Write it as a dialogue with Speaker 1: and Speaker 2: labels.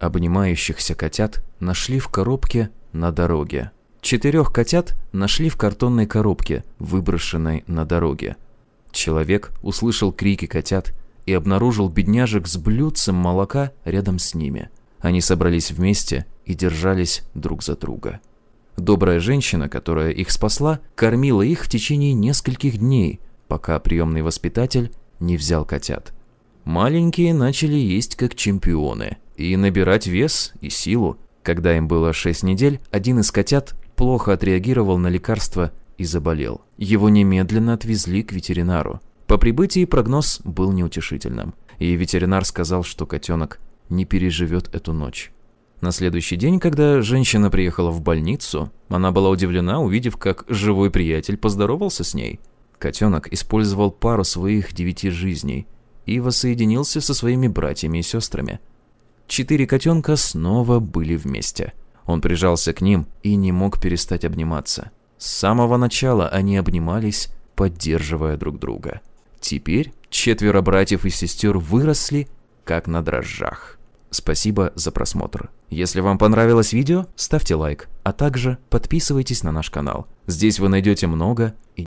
Speaker 1: обнимающихся котят нашли в коробке на дороге. Четырех котят нашли в картонной коробке, выброшенной на дороге. Человек услышал крики котят и обнаружил бедняжек с блюдцем молока рядом с ними. Они собрались вместе и держались друг за друга. Добрая женщина, которая их спасла, кормила их в течение нескольких дней, пока приемный воспитатель не взял котят. Маленькие начали есть как чемпионы – и набирать вес и силу. Когда им было 6 недель, один из котят плохо отреагировал на лекарство и заболел. Его немедленно отвезли к ветеринару. По прибытии прогноз был неутешительным, и ветеринар сказал, что котенок не переживет эту ночь. На следующий день, когда женщина приехала в больницу, она была удивлена, увидев, как живой приятель поздоровался с ней. Котенок использовал пару своих девяти жизней и воссоединился со своими братьями и сестрами – Четыре котенка снова были вместе. Он прижался к ним и не мог перестать обниматься. С самого начала они обнимались, поддерживая друг друга. Теперь четверо братьев и сестер выросли, как на дрожжах. Спасибо за просмотр. Если вам понравилось видео, ставьте лайк, а также подписывайтесь на наш канал. Здесь вы найдете много и